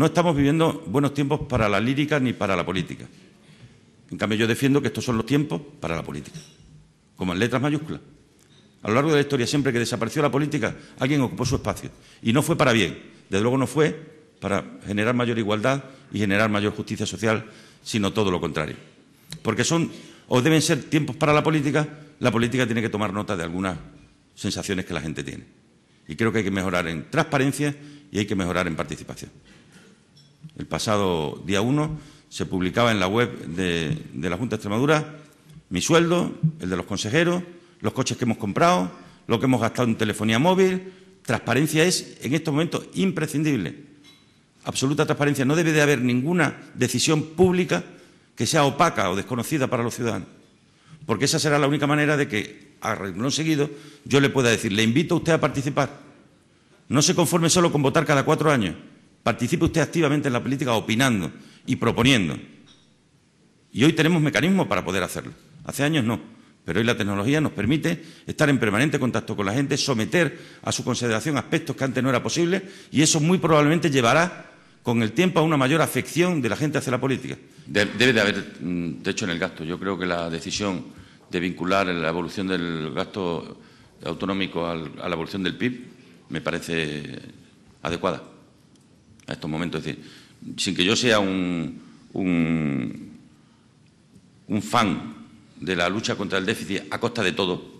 No estamos viviendo buenos tiempos para la lírica ni para la política. En cambio, yo defiendo que estos son los tiempos para la política, como en letras mayúsculas. A lo largo de la historia, siempre que desapareció la política, alguien ocupó su espacio. Y no fue para bien. Desde luego no fue para generar mayor igualdad y generar mayor justicia social, sino todo lo contrario. Porque son o deben ser tiempos para la política, la política tiene que tomar nota de algunas sensaciones que la gente tiene. Y creo que hay que mejorar en transparencia y hay que mejorar en participación el pasado día 1, se publicaba en la web de, la Junta de Extremadura mi sueldo, el de los consejeros, los coches que hemos comprado, lo que hemos gastado en telefonía móvil. Transparencia es en estos momentos imprescindible. Absoluta transparencia. No debe de haber ninguna decisión pública que sea opaca o desconocida para los ciudadanos. Porque esa será la única manera de que, a renglón seguido, yo le pueda decir, le invito a usted a participar. No se conforme solo con votar cada cuatro años. Participe usted activamente en la política opinando y proponiendo. Y hoy tenemos mecanismos para poder hacerlo. Hace años no, pero hoy la tecnología nos permite estar en permanente contacto con la gente, someter a su consideración aspectos que antes no era posible y eso muy probablemente llevará con el tiempo a una mayor afección de la gente hacia la política. Debe de haber hecho mm, en el gasto. Yo creo que la decisión de vincular la evolución del gasto autonómico a la evolución del PIB me parece adecuada a estos momentos. decir, sin que yo sea un, un, fan de la lucha contra el déficit a costa de todo,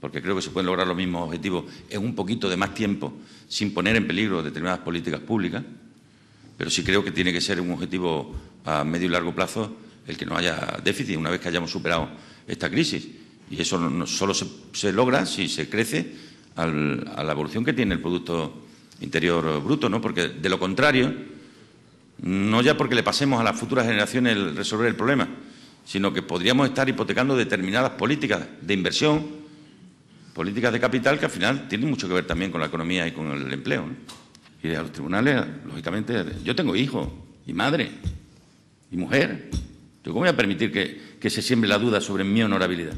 porque creo que se pueden lograr los mismos objetivos en un poquito de más tiempo, sin poner en peligro determinadas políticas públicas, pero sí creo que tiene que ser un objetivo a medio y largo plazo el que no haya déficit una vez que hayamos superado esta crisis. Y eso no, solo se, logra si se crece a la evolución que tiene el Producto Interior Bruto, ¿no? Porque de lo contrario, no ya porque le pasemos a las futuras generaciones el resolver el problema, sino que podríamos estar hipotecando determinadas políticas de inversión, políticas de capital que al final tienen mucho que ver también con la economía y con el empleo. Y a los tribunales, lógicamente, yo tengo hijo y madre y mujer. ¿Yo cómo voy a permitir que, que se siembre la duda sobre mi honorabilidad?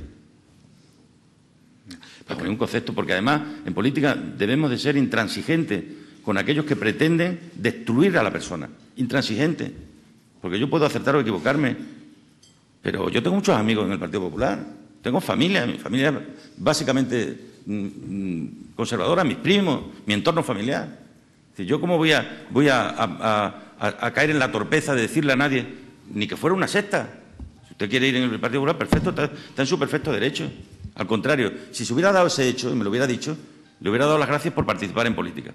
Pues un concepto, porque además en política debemos de ser intransigentes con aquellos que pretenden destruir a la persona. Intransigente. Porque yo puedo acertar o equivocarme, pero yo tengo muchos amigos en el Partido Popular, tengo familia, mi familia básicamente mm, mm, conservadora, mis primos, mi entorno familiar. Yo cómo voy, a, voy a, caer en la torpeza de decirle a nadie, ni que fuera una sexta, Si usted quiere ir en el Partido Popular, perfecto, está en su perfecto derecho. Al contrario, si se hubiera dado ese hecho y me lo hubiera dicho, le hubiera dado las gracias por participar en política,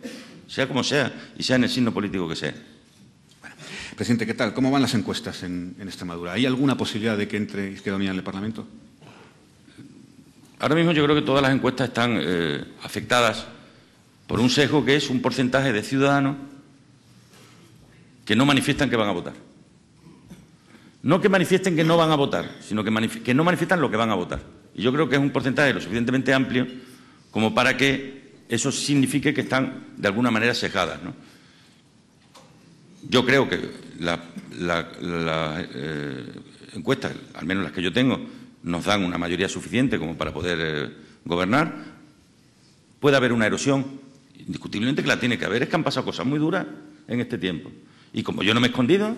sea como sea y sea en el signo político que sea. Presidente, ¿qué tal? ¿Cómo van las encuestas en, Extremadura? ¿Hay alguna posibilidad de que entre Izquierda Unida en el Parlamento? Ahora mismo yo creo que todas las encuestas están eh, afectadas por un sesgo que es un porcentaje de ciudadanos que no manifiestan que van a votar. No que manifiesten que no van a votar, sino que no manifiestan lo que van a votar. Y yo creo que es un porcentaje lo suficientemente amplio como para que eso signifique que están de alguna manera cejadas. Yo creo que las eh, encuestas, al menos las que yo tengo, nos dan una mayoría suficiente como para poder eh, gobernar. Puede haber una erosión, indiscutiblemente que la tiene que haber, es que han pasado cosas muy duras en este tiempo. Y como yo no me he escondido,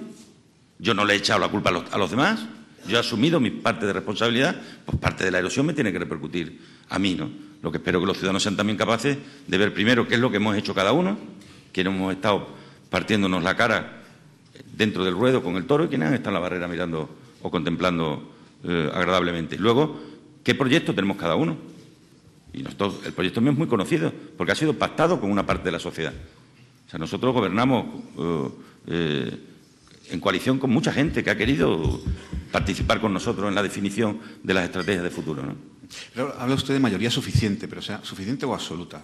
yo no le he echado la culpa a los demás, yo he asumido mi parte de responsabilidad, pues parte de la erosión me tiene que repercutir a mí, ¿no? Lo que espero que los ciudadanos sean también capaces de ver primero qué es lo que hemos hecho cada uno, quiénes hemos estado partiéndonos la cara dentro del ruedo con el toro y quienes han estado en la barrera mirando o contemplando eh, agradablemente. Luego, qué proyecto tenemos cada uno. Y nosotros, el proyecto mío es muy conocido, porque ha sido pactado con una parte de la sociedad. O sea, nosotros gobernamos eh, eh, en coalición con mucha gente que ha querido participar con nosotros en la definición de las estrategias de futuro. habla usted de mayoría suficiente, pero sea, ¿suficiente o absoluta?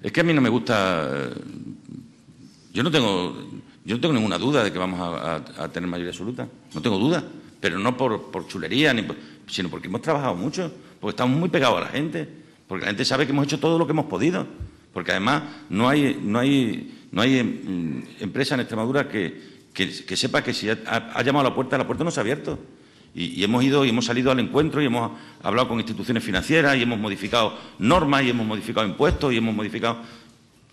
Es que a mí no me gusta. Yo no tengo, yo no tengo ninguna duda de que vamos a, tener mayoría absoluta. No tengo duda. Pero no por, chulería, ni sino porque hemos trabajado mucho, porque estamos muy pegados a la gente, porque la gente sabe que hemos hecho todo lo que hemos podido. Porque además no hay, no hay, no hay mm, empresa en Extremadura que, que, sepa que si ha, llamado a la puerta, la puerta no se ha abierto. Y, hemos ido y hemos salido al encuentro y hemos hablado con instituciones financieras y hemos modificado normas y hemos modificado impuestos y hemos modificado.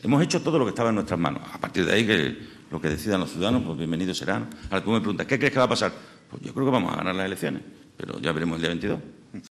Hemos hecho todo lo que estaba en nuestras manos. A partir de ahí, que lo que decidan los ciudadanos, pues bienvenidos serán. Ahora tú me preguntas, ¿qué crees que va a pasar? Pues yo creo que vamos a ganar las elecciones, pero ya veremos el día 22.